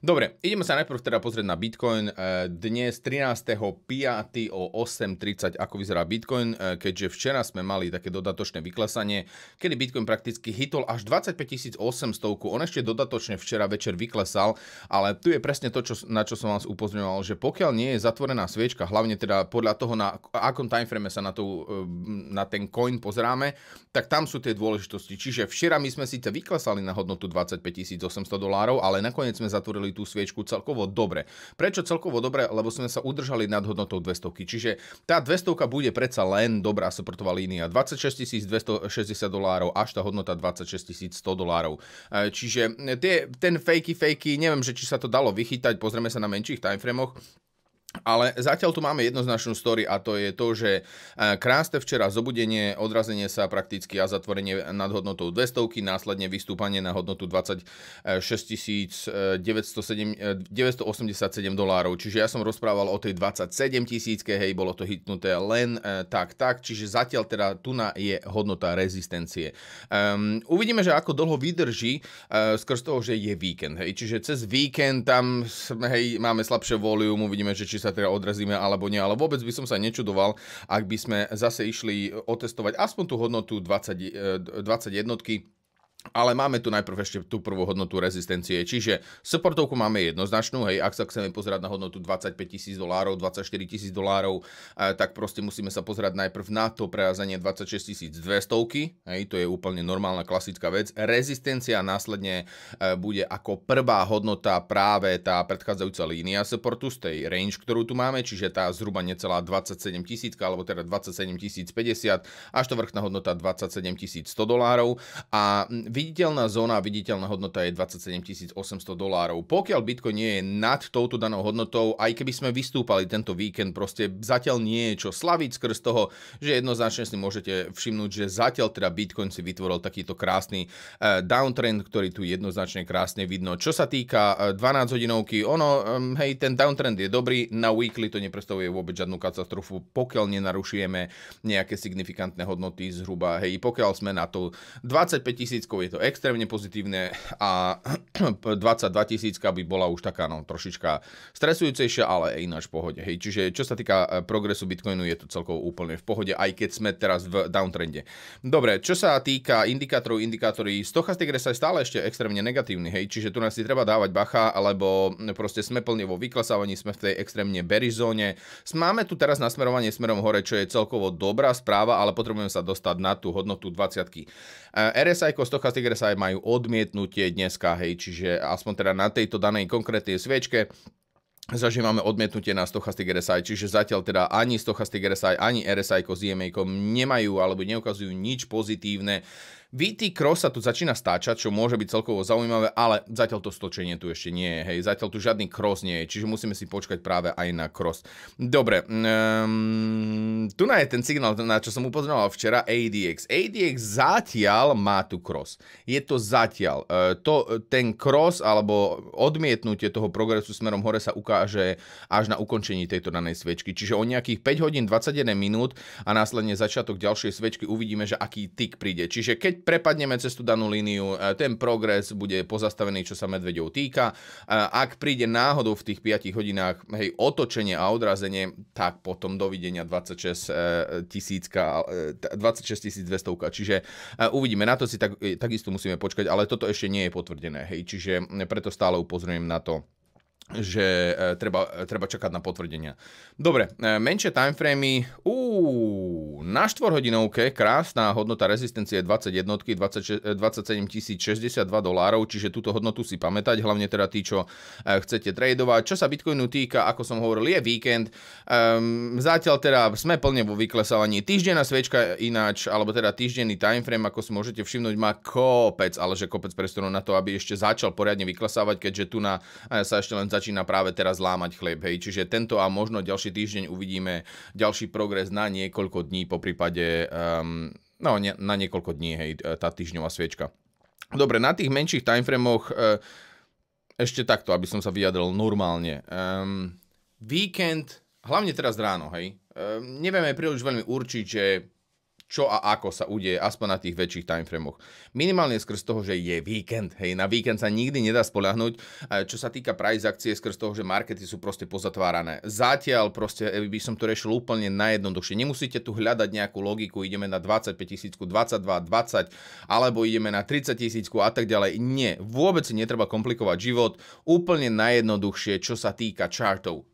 Dobre, ideme sa najprv teda pozrieť na Bitcoin. E, dnes 13.5. o 8.30, ako vyzerá Bitcoin, e, keďže včera sme mali také dodatočné vyklesanie, kedy Bitcoin prakticky hitol až 25 800. On ešte dodatočne včera večer vyklesal, ale tu je presne to, čo, na čo som vás upozorňoval, že pokiaľ nie je zatvorená sviečka, hlavne teda podľa toho, na akom timeframe sa na, to, e, na ten coin pozeráme, tak tam sú tie dôležitosti. Čiže včera my sme síce vyklesali na hodnotu 25 800 dolárov, ale nakoniec sme zatvorili udržali tú sviečku celkovo dobre. Prečo celkovo dobre? Lebo sme sa udržali nad hodnotou 200. Čiže tá 200 bude predsa len dobrá supportová línia. 26 260 dolárov až tá hodnota 26 100 dolárov. E, čiže tie, ten fakey fakey, neviem, že či sa to dalo vychytať, pozrieme sa na menších timeframoch, ale zatiaľ tu máme jednoznačnú story a to je to, že e, krásne včera zobudenie, odrazenie sa prakticky a zatvorenie nad hodnotou 200, následne vystúpanie na hodnotu 26 987 e, e, dolárov. Čiže ja som rozprával o tej 27 tisícke, hej, bolo to hitnuté len tak, tak. Čiže zatiaľ teda tu na je hodnota rezistencie. Um, uvidíme, že ako dlho vydrží uh, skrz toho, že je víkend. Hej. Čiže cez víkend tam hej, máme slabšie volium, uvidíme, že či sa teda odrazíme alebo nie, ale vôbec by som sa nečudoval, ak by sme zase išli otestovať aspoň tú hodnotu 20, 20 e, jednotky ale máme tu najprv ešte tú prvú hodnotu rezistencie, čiže supportovku máme jednoznačnú, hej, ak sa chceme pozerať na hodnotu 25 tisíc dolárov, 24 tisíc dolárov, eh, tak proste musíme sa pozerať najprv na to prerazenie 26 200, hej, to je úplne normálna klasická vec. Rezistencia následne eh, bude ako prvá hodnota práve tá predchádzajúca línia supportu z tej range, ktorú tu máme, čiže tá zhruba necelá 27 tisíc, alebo teda 27 50, až to vrchná hodnota 27 100 dolárov a mm, viditeľná zóna a viditeľná hodnota je 27 800 dolárov. Pokiaľ Bitcoin nie je nad touto danou hodnotou, aj keby sme vystúpali tento víkend, proste zatiaľ nie je čo slaviť skrz toho, že jednoznačne si môžete všimnúť, že zatiaľ teda Bitcoin si vytvoril takýto krásny e, downtrend, ktorý tu jednoznačne krásne vidno. Čo sa týka 12 e, hodinovky, ono, hej, ten downtrend je dobrý, na weekly to neprestavuje vôbec žiadnu katastrofu, pokiaľ nenarušujeme nejaké signifikantné hodnoty zhruba, hej, pokiaľ sme na to 25 000 je to extrémne pozitívne a 22 tisícka by bola už taká no, trošička stresujúcejšia, ale aj ináč v pohode. Hej. Čiže čo sa týka eh, progresu Bitcoinu, je to celkovo úplne v pohode, aj keď sme teraz v downtrende. Dobre, čo sa týka indikátorov, indikátory, stochastik sa je stále ešte extrémne negatívny, hej, čiže tu nás si treba dávať bacha, alebo proste sme plne vo vyklasávaní, sme v tej extrémne bearish zóne. Máme tu teraz nasmerovanie smerom hore, čo je celkovo dobrá správa, ale potrebujeme sa dostať na tú hodnotu 20. Eh, RSI ko stochastik Bronka Tigres aj majú odmietnutie dneska, hej, čiže aspoň teda na tejto danej konkrétnej sviečke zažívame odmietnutie na Stochastic RSI, čiže zatiaľ teda ani Stochastic RSI, ani RSI s EMA nemajú alebo neukazujú nič pozitívne VT Cross sa tu začína stáčať, čo môže byť celkovo zaujímavé, ale zatiaľ to stočenie tu ešte nie je. Hej, zatiaľ tu žiadny cross nie je, čiže musíme si počkať práve aj na cross. Dobre, um, tu na je ten signál, na čo som upoznal včera, ADX. ADX zatiaľ má tu cross. Je to zatiaľ. E, to, ten cross alebo odmietnutie toho progresu smerom hore sa ukáže až na ukončení tejto danej sviečky. Čiže o nejakých 5 hodín 21 minút a následne začiatok ďalšej sviečky uvidíme, že aký tik príde. Čiže keď prepadneme cez tú danú líniu, e, ten progres bude pozastavený, čo sa medveďov týka. E, ak príde náhodou v tých 5 hodinách hej, otočenie a odrazenie, tak potom dovidenia 26 e, tisícka, 26 200. Čiže uvidíme, na to si tak, takisto musíme počkať, ale toto ešte nie je potvrdené. Hej, čiže preto stále upozorujem na to, že e, treba, e, treba čakať na potvrdenia. Dobre, e, menšie timeframey. Uú, na hodinovke krásna hodnota rezistencie 21, 20. 27 062 dolárov, čiže túto hodnotu si pamätať, hlavne teda tí, čo chcete tradovať. Čo sa Bitcoinu týka, ako som hovoril, je víkend. Um, zatiaľ teda sme plne vo vyklesávaní. Týždenná sviečka ináč, alebo teda týždenný timeframe, ako si môžete všimnúť, má kopec, ale že kopec prestorov na to, aby ešte začal poriadne vyklesávať, keďže tu na, sa ešte len za začína práve teraz lámať chlieb. Hej. Čiže tento a možno ďalší týždeň uvidíme ďalší progres na niekoľko dní, po prípade um, no, ne, na niekoľko dní hej, tá týždňová sviečka. Dobre, na tých menších timeframoch e, ešte takto, aby som sa vyjadril normálne. Um, víkend, hlavne teraz ráno, hej, e, nevieme príliš veľmi určiť, že čo a ako sa udeje, aspoň na tých väčších timeframoch. Minimálne skrz toho, že je víkend. Hej, na víkend sa nikdy nedá spoľahnúť. Čo sa týka price akcie, skrz toho, že markety sú proste pozatvárané. Zatiaľ proste eh, by som to riešil úplne najjednoduchšie. Nemusíte tu hľadať nejakú logiku, ideme na 25 tisícku, 22, 20, alebo ideme na 30 tisícku a tak ďalej. Nie, vôbec si netreba komplikovať život. Úplne najjednoduchšie, čo sa týka čartov.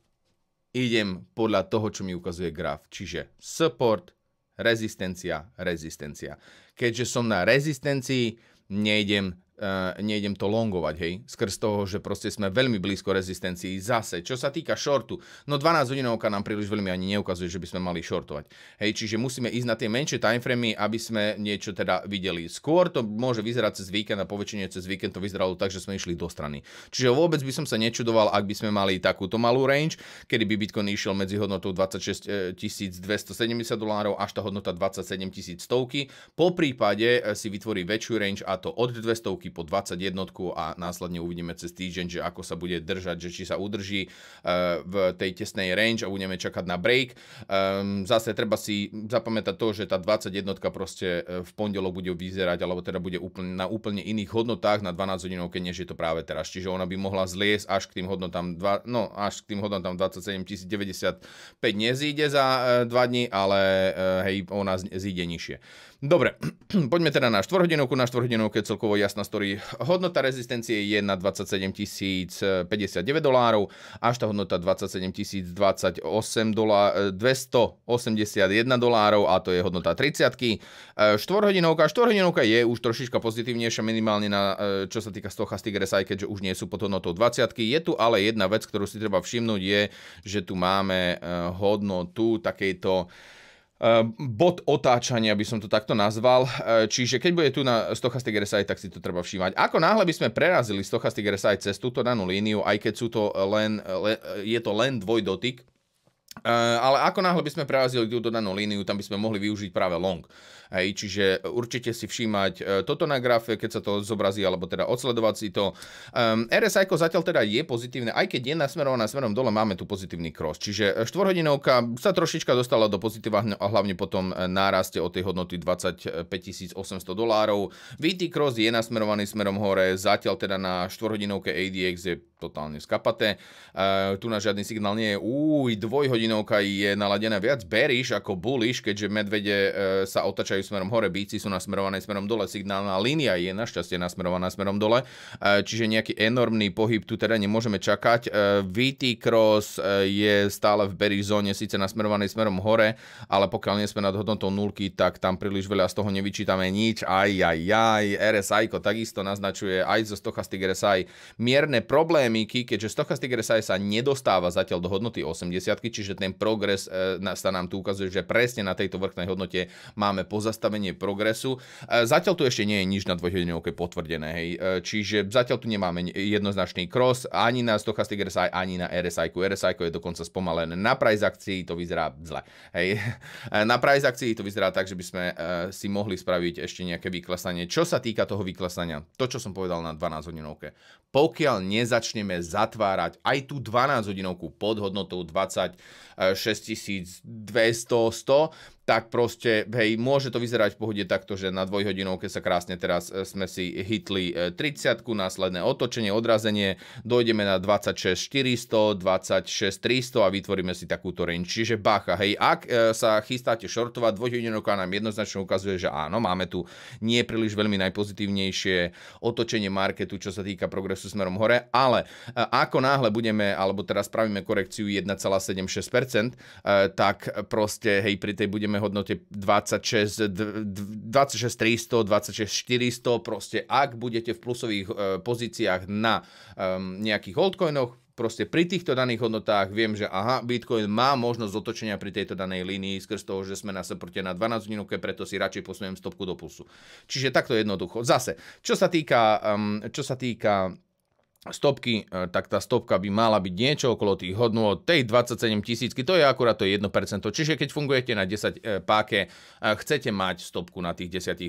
idem podľa toho, čo mi ukazuje graf. Čiže support, rezistencia, rezistencia. Keďže som na rezistencii, nejdem Uh, nejdem to longovať, hej, skrz toho, že proste sme veľmi blízko rezistencii zase. Čo sa týka shortu, no 12 hodinovka nám príliš veľmi ani neukazuje, že by sme mali shortovať. Hej, čiže musíme ísť na tie menšie timeframy, aby sme niečo teda videli. Skôr to môže vyzerať cez víkend a poväčšine cez víkend to vyzeralo tak, že sme išli do strany. Čiže vôbec by som sa nečudoval, ak by sme mali takúto malú range, kedy by Bitcoin išiel medzi hodnotou 26 270 dolárov až tá hodnota 27 100. Po prípade si vytvorí väčšiu range a to od 200 jednotky po jednotku a následne uvidíme cez týždeň, že ako sa bude držať, že či sa udrží eh, v tej tesnej range a budeme čakať na break. Ehm, zase treba si zapamätať to, že tá 20 jednotka proste eh, v pondelok bude vyzerať, alebo teda bude úplne, na úplne iných hodnotách na 12 hodinovke, než je to práve teraz. Čiže ona by mohla zliesť až k tým hodnotám, no až k tým hodnotám 27 095 nezíde za 2 eh, dní, ale hej, ona zíde nižšie. Dobre, poďme teda na 4 hodinovku. Na 4 je celkovo jasná story. Hodnota rezistencie je na 27 059 dolárov, až tá hodnota 27 028 281 dolárov a to je hodnota 30 e, Štvorhodinovka, 4 hodinovka. 4 hodinovka je už trošička pozitívnejšia minimálne na, e, čo sa týka stochastic RSI, keďže už nie sú pod hodnotou 20 Je tu ale jedna vec, ktorú si treba všimnúť, je, že tu máme e, hodnotu takejto Ehm, bod otáčania by som to takto nazval. Ehm, čiže keď bude tu na Stochastic RSI, tak si to treba všímať. Ako náhle by sme prerazili Stochastic RSI cez túto danú líniu, aj keď sú to len, le, je to len dvoj dotyk. Eh, ale ako náhle by sme prerazili tú dodanú líniu, tam by sme mohli využiť práve long. Hej, čiže určite si všímať eh, toto na grafe, keď sa to zobrazí, alebo teda odsledovať si to. Um, ehm, RSI zatiaľ teda je pozitívne, aj keď je nasmerovaná smerom dole, máme tu pozitívny cross. Čiže eh, štvorhodinovka sa trošička dostala do pozitíva, a hlavne potom náraste od tej hodnoty 25 800 dolárov. VT cross je nasmerovaný smerom hore, zatiaľ teda na štvorhodinovke ADX je totálne skapaté. Uh, e, tu na žiadny signál nie je. Uj, dvojhodinovka je naladená viac bearish ako bullish, keďže medvede uh, sa otačajú smerom hore, bíci sú nasmerované smerom dole, signálna línia je našťastie nasmerovaná smerom dole, uh, čiže nejaký enormný pohyb tu teda nemôžeme čakať. Uh, VT Cross je stále v bearish zóne, síce nasmerovaný smerom hore, ale pokiaľ nie sme nad hodnotou nulky, tak tam príliš veľa z toho nevyčítame nič. Aj, aj, aj, RSI takisto naznačuje aj zo Stochastic RSI mierne problémy polémiky, keďže Stochastic RSI sa nedostáva zatiaľ do hodnoty 80, čiže ten progres e, sa nám tu ukazuje, že presne na tejto vrchnej hodnote máme pozastavenie progresu. E, zatiaľ tu ešte nie je nič na dvojhodinovke potvrdené, hej. E, čiže zatiaľ tu nemáme jednoznačný cross ani na Stochastic RSI, ani na RSI. -ku. RSI -ku je dokonca spomalené. Na price akcii to vyzerá zle, hej. Na price akcii to vyzerá tak, že by sme si mohli spraviť ešte nejaké vyklesanie. Čo sa týka toho vyklesania, to, čo som povedal na 12 hodinovke, pokiaľ nezačne začneme zatvárať aj tú 12 hodinovku pod hodnotou 26 200, 100, tak proste, hej, môže to vyzerať v pohode takto, že na dvojhodinovke sa krásne teraz e, sme si hitli 30 e, následné otočenie, odrazenie, dojdeme na 26 400, 26 300 a vytvoríme si takúto range. Čiže bacha, hej, ak e, sa chystáte shortovať, dvojhodinovka nám jednoznačne ukazuje, že áno, máme tu nie príliš veľmi najpozitívnejšie otočenie marketu, čo sa týka progresu smerom hore, ale ako náhle budeme, alebo teraz spravíme korekciu 1,76%, tak proste, hej, pri tej budeme známe hodnote 26, 26 300, 26 400, proste ak budete v plusových e, pozíciách na nejakých altcoinoch, proste pri týchto daných hodnotách viem, že aha, Bitcoin má možnosť otočenia pri tejto danej línii skrz toho, že sme na seporte na 12 minúke, preto si radšej posuniem stopku do plusu. Čiže takto jednoducho. Zase, čo sa týka, um, čo sa týka stopky, e, tak tá stopka by mala byť niečo okolo tých od tej 27 tisícky, to je akurát to 1%. Čiže keď fungujete na 10 e, páke, e, chcete mať stopku na tých 10%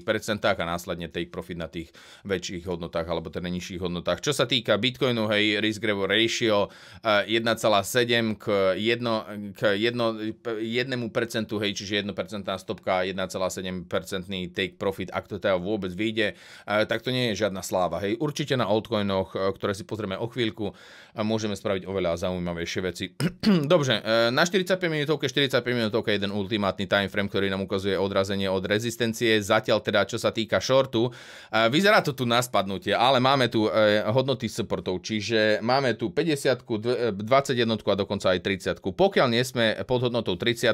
a následne take profit na tých väčších hodnotách alebo teda nižších hodnotách. Čo sa týka Bitcoinu, hej, risk revo ratio 1,7 k, 1, k 1, 1%, hej, čiže 1% stopka a 1,7% take profit, ak to teda vôbec vyjde, tak to nie je žiadna sláva. Hej, určite na altcoinoch, ktoré si pozrieme o chvíľku a môžeme spraviť oveľa zaujímavejšie veci. Dobre, e, na 45 minútovke, 45 minútovke jeden ultimátny time frame, ktorý nám ukazuje odrazenie od rezistencie. Zatiaľ teda, čo sa týka shortu, e, vyzerá to tu na spadnutie, ale máme tu e, hodnoty supportov, čiže máme tu 50, 21 a dokonca aj 30. Pokiaľ nie sme pod hodnotou 30,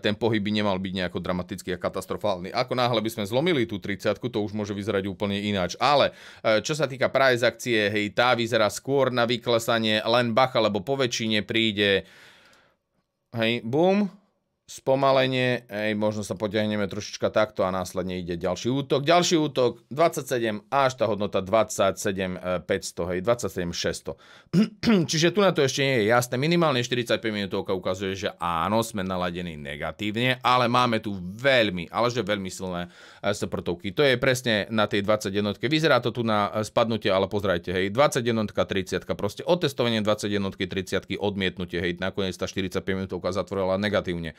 ten pohyb by nemal byť nejako dramatický a katastrofálny. Ako náhle by sme zlomili tú 30, to už môže vyzerať úplne ináč. Ale čo sa týka price akcie, hej, tá vyzerá skôr na vyklesanie, len bacha, lebo po väčšine príde hej, bum, spomalenie, ej, možno sa potiahneme trošička takto a následne ide ďalší útok. Ďalší útok 27 až tá hodnota 27 500, hej, 27 600. Čiže tu na to ešte nie je jasné. Minimálne 45 minútovka ukazuje, že áno, sme naladení negatívne, ale máme tu veľmi, ale že veľmi silné e, sprotovky. To je presne na tej 21. Vyzerá to tu na e, spadnutie, ale pozrajte, hej, 21, 30, proste otestovanie 21, 30, odmietnutie, hej, nakoniec tá 45 minútovka zatvorila negatívne.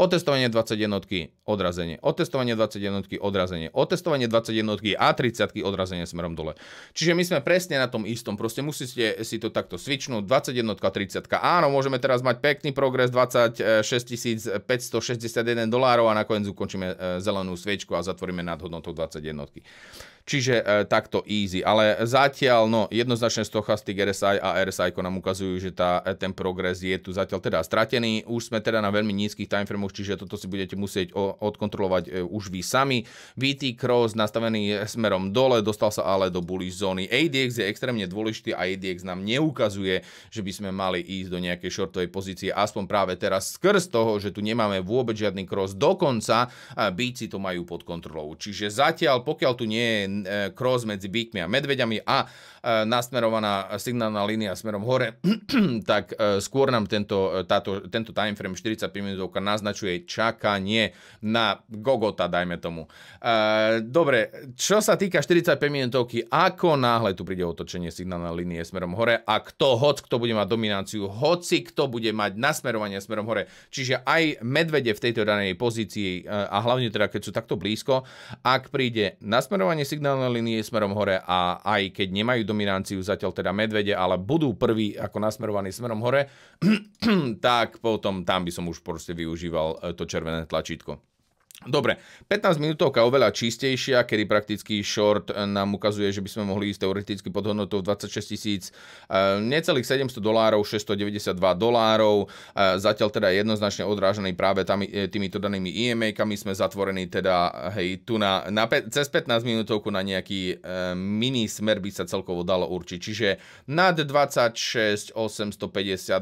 Otestovanie 20 jednotky, odrazenie. Otestovanie 20 jednotky, odrazenie. Otestovanie 20 jednotky a 30 odrazenie smerom dole. Čiže my sme presne na tom istom. Proste musíte si to takto svičnúť. 20 jednotka, 30. Áno, môžeme teraz mať pekný progres 26 561 dolárov a nakoniec ukončíme zelenú sviečku a zatvoríme nad hodnotou 20 jednotky. Čiže e, takto easy, ale zatiaľ no, jednoznačne stochastik RSI a RSI nám ukazujú, že tá, e, ten progres je tu zatiaľ teda stratený. Už sme teda na veľmi nízkych timeframoch, čiže toto si budete musieť o, odkontrolovať e, už vy sami. VT Cross nastavený smerom dole, dostal sa ale do bullish zóny. ADX je extrémne dôležitý a ADX nám neukazuje, že by sme mali ísť do nejakej shortovej pozície, aspoň práve teraz skrz toho, že tu nemáme vôbec žiadny cross, dokonca e, si to majú pod kontrolou. Čiže zatiaľ, pokiaľ tu nie je E, cross medzi bíkmi a medveďami a e, nasmerovaná signálna línia smerom hore, tak e, skôr nám tento, táto, tento frame 45 minútovka naznačuje čakanie na Gogota, dajme tomu. Dobre, čo sa týka 45 minútovky, ako náhle tu príde otočenie signálna línie smerom hore a kto, hoc kto bude mať domináciu, hoci kto bude mať nasmerovanie smerom hore. Čiže aj medvede v tejto danej pozícii a hlavne teda, keď sú takto blízko, ak príde nasmerovanie signálna signálne linie smerom hore a aj keď nemajú dominanciu zatiaľ teda medvede, ale budú prví ako nasmerovaní smerom hore, tak potom tam by som už proste využíval e, to červené tlačítko. Dobre, 15 minútovka oveľa čistejšia, kedy prakticky short eh, nám ukazuje, že by sme mohli ísť teoreticky pod hodnotou 26 tisíc, eh, necelých 700 dolárov, 692 dolárov, eh, zatiaľ teda jednoznačne odrážený práve tam, týmito danými EMA-kami sme zatvorení teda hej, tu na, na pe- cez 15 minútovku na nejaký e, mini smer by sa celkovo dalo určiť, čiže nad 26 850,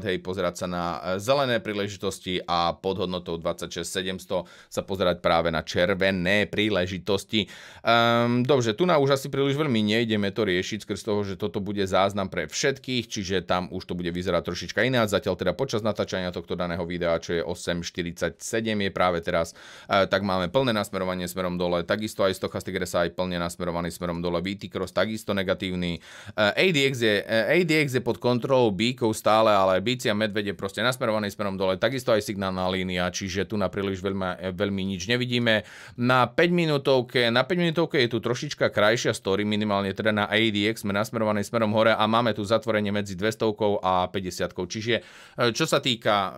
hej, pozerať sa na zelené príležitosti a pod hodnotou 26 700 sa pozerať práve na červené príležitosti. Um, ehm, dobre, tu na už asi príliš veľmi nejdeme to riešiť skrz toho, že toto bude záznam pre všetkých, čiže tam už to bude vyzerať trošička iná. Zatiaľ teda počas natáčania tohto daného videa, čo je 8.47 je práve teraz, uh, tak máme plné nasmerovanie smerom dole, takisto aj Stochastic aj plne nasmerovaný smerom dole, VT Cross takisto negatívny. Uh, e, ADX, je, uh, e, ADX je pod kontrolou bíkov stále, ale bici a medvede proste nasmerovaný smerom dole, takisto aj signálna línia, čiže tu na príliš veľmi, veľmi nič nevie nevidíme. Na 5 minútovke, na 5 minútovke je tu trošička krajšia story, minimálne teda na ADX sme nasmerovaní smerom hore a máme tu zatvorenie medzi 200 a 50. Čiže e, čo sa týka e,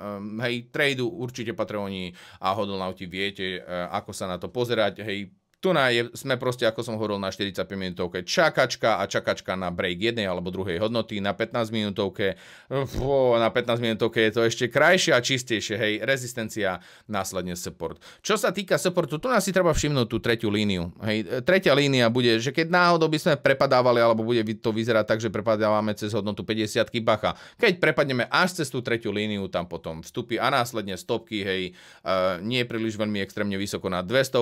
hej, tradu, určite patroni a hodlnauti viete, e, ako sa na to pozerať. Hej, tu na je, sme proste, ako som hovoril, na 45 minútovke čakačka a čakačka na break jednej alebo druhej hodnoty, na 15 minútovke, fô, na 15 minútovke je to ešte krajšie a čistejšie, hej, rezistencia, následne support. Čo sa týka supportu, tu nás si treba všimnúť tú tretiu líniu, hej, tretia línia bude, že keď náhodou by sme prepadávali, alebo bude to vyzerať tak, že prepadávame cez hodnotu 50 bacha, keď prepadneme až cez tú tretiu líniu, tam potom vstupy a následne stopky, hej, uh, nie príliš veľmi extrémne vysoko na 200,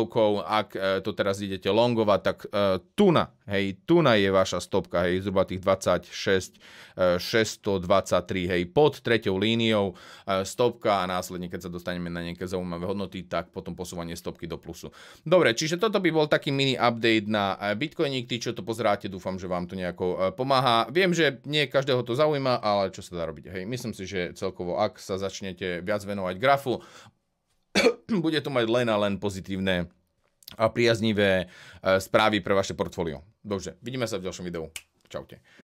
ak e, to to teraz idete longovať, tak e, tuna, hej, tuna je vaša stopka, hej, zhruba tých 26, e, 623, hej, pod treťou líniou e, stopka a následne, keď sa dostaneme na nejaké zaujímavé hodnoty, tak potom posúvanie stopky do plusu. Dobre, čiže toto by bol taký mini update na e, Bitcoinik, tí, čo to pozeráte, dúfam, že vám to nejako e, pomáha. Viem, že nie každého to zaujíma, ale čo sa dá robiť, hej, myslím si, že celkovo, ak sa začnete viac venovať grafu, bude to mať len a len pozitívne priaznivé eh, správy pre vaše portfólio. Dobre, vidíme sa v ďalšom videu. Čaute.